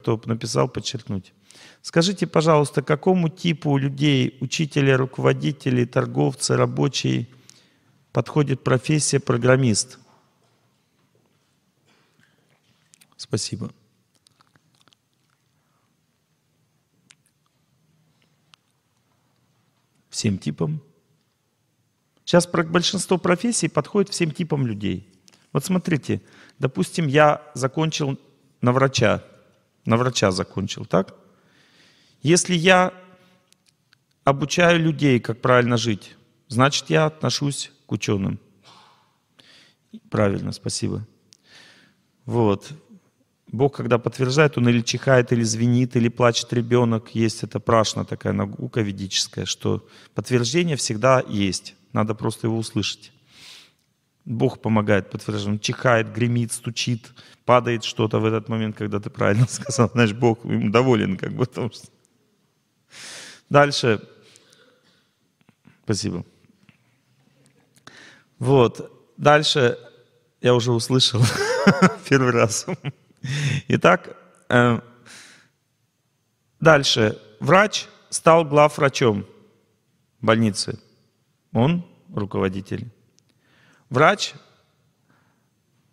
кто написал, подчеркнуть. Скажите, пожалуйста, какому типу людей, учителя, руководители, торговцы, рабочие, подходит профессия программист? Спасибо. Всем типам. Сейчас большинство профессий подходит всем типам людей. Вот смотрите, допустим, я закончил на врача, на врача закончил, так? Если я обучаю людей, как правильно жить, значит, я отношусь к ученым. Правильно, спасибо. Вот. Бог, когда подтверждает, он или чихает, или звенит, или плачет ребенок. Есть это прашна такая наука ведическая, что подтверждение всегда есть. Надо просто его услышать. Бог помогает, подтверждает, он чихает, гремит, стучит, падает что-то в этот момент, когда ты правильно сказал, знаешь, Бог им доволен, как бы потому что. Дальше. Спасибо. Вот. Дальше я уже услышал первый раз. Итак, э, дальше. Врач стал главврачом больницы. Он руководитель. Врач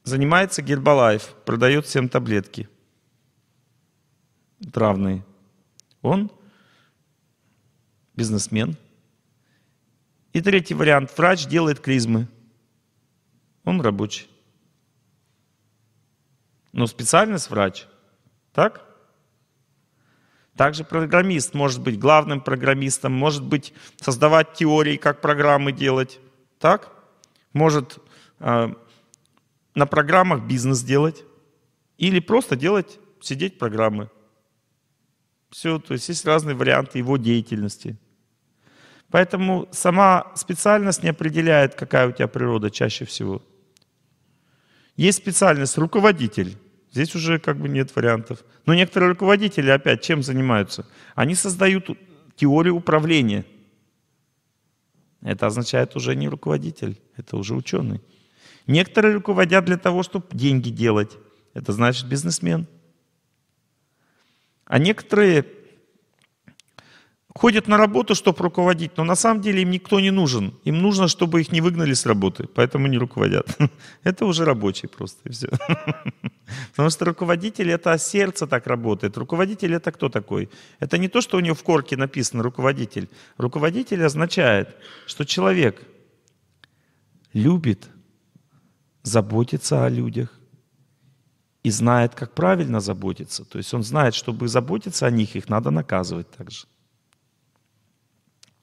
занимается Гербалаев, продает всем таблетки травные. Он бизнесмен. И третий вариант. Врач делает клизмы. Он рабочий. Но специальность врач. Так? Также программист может быть главным программистом, может быть создавать теории, как программы делать. Так? может э, на программах бизнес делать или просто делать, сидеть программы. Все, то есть есть разные варианты его деятельности. Поэтому сама специальность не определяет, какая у тебя природа чаще всего. Есть специальность руководитель. Здесь уже как бы нет вариантов. Но некоторые руководители опять чем занимаются? Они создают теорию управления. Это означает уже не руководитель. Это уже ученый. Некоторые руководят для того, чтобы деньги делать. Это значит бизнесмен. А некоторые ходят на работу, чтобы руководить, но на самом деле им никто не нужен. Им нужно, чтобы их не выгнали с работы, поэтому не руководят. Это уже рабочий просто, и все. Потому что руководитель — это сердце так работает. Руководитель — это кто такой? Это не то, что у него в корке написано «руководитель». Руководитель означает, что человек — любит, заботится о людях и знает, как правильно заботиться. То есть он знает, чтобы заботиться о них, их надо наказывать также.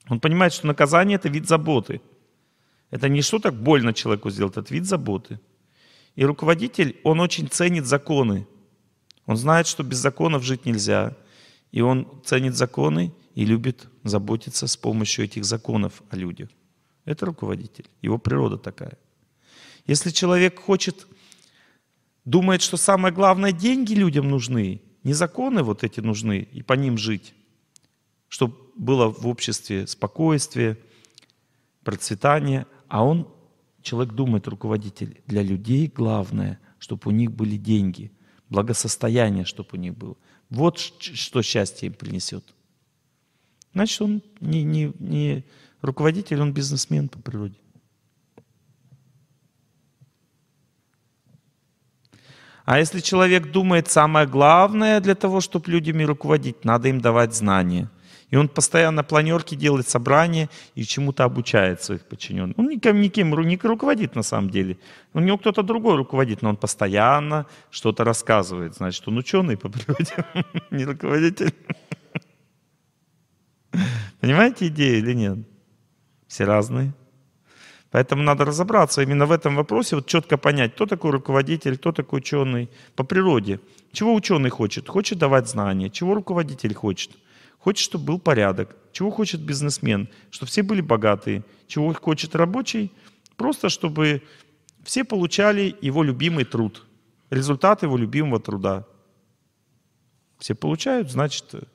Он понимает, что наказание – это вид заботы. Это не что так больно человеку сделать, это вид заботы. И руководитель, он очень ценит законы. Он знает, что без законов жить нельзя. И он ценит законы и любит заботиться с помощью этих законов о людях. Это руководитель. Его природа такая. Если человек хочет, думает, что самое главное деньги людям нужны, не законы вот эти нужны, и по ним жить, чтобы было в обществе спокойствие, процветание, а он, человек думает, руководитель, для людей главное, чтобы у них были деньги, благосостояние, чтобы у них было. Вот что счастье им принесет. Значит, он не, не, не Руководитель, он бизнесмен по природе. А если человек думает, самое главное для того, чтобы людьми руководить, надо им давать знания. И он постоянно планерки делает, собрания и чему-то обучает своих подчиненных. Он никем, никем не руководит на самом деле. У него кто-то другой руководит, но он постоянно что-то рассказывает. Значит, он ученый по природе, не руководитель. Понимаете идею или нет? все разные. Поэтому надо разобраться именно в этом вопросе, вот четко понять, кто такой руководитель, кто такой ученый по природе. Чего ученый хочет? Хочет давать знания. Чего руководитель хочет? Хочет, чтобы был порядок. Чего хочет бизнесмен? Чтобы все были богатые. Чего хочет рабочий? Просто, чтобы все получали его любимый труд, результат его любимого труда. Все получают, значит,